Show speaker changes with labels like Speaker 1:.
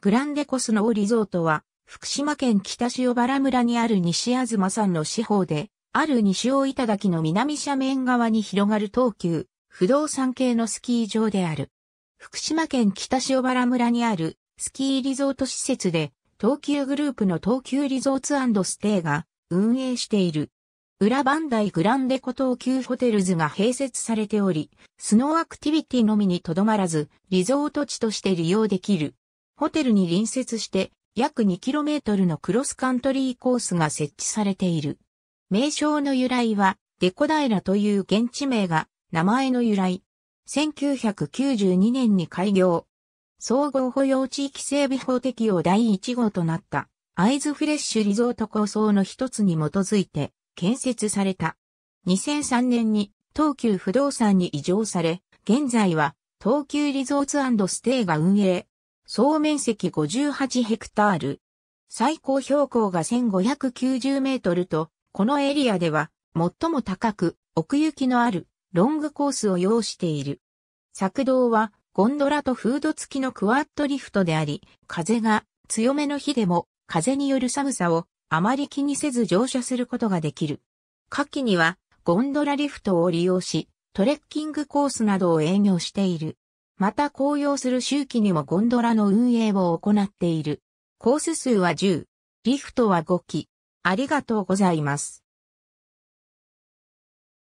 Speaker 1: グランデコスノーリゾートは、福島
Speaker 2: 県北塩原村にある西東山の四方で、ある西板頂の南斜面側に広がる東急、不動産系のスキー場である。福島県北塩原村にあるスキーリゾート施設で、東急グループの東急リゾーツステイが運営している。裏磐梯グランデコ東急ホテルズが併設されており、スノーアクティビティのみにとどまらず、リゾート地として利用できる。ホテルに隣接して約 2km のクロスカントリーコースが設置されている。名称の由来は、デコダイラという現地名が名前の由来。1992年に開業。総合保養地域整備法適用第1号となったアイズフレッシュリゾート構想の一つに基づいて建設された。2003年に東急不動産に移譲され、現在は東急リゾーツステイが運営、総面積58ヘクタール。最高標高が1590メートルと、このエリアでは最も高く奥行きのあるロングコースを要している。作動はゴンドラとフード付きのクワッドリフトであり、風が強めの日でも風による寒さをあまり気にせず乗車することができる。夏季にはゴンドラリフトを利用し、トレッキングコースなどを営業している。また紅葉する周期にもゴンドラの運営を行っている。コース数は10、
Speaker 1: リフトは5機。ありがとうございます。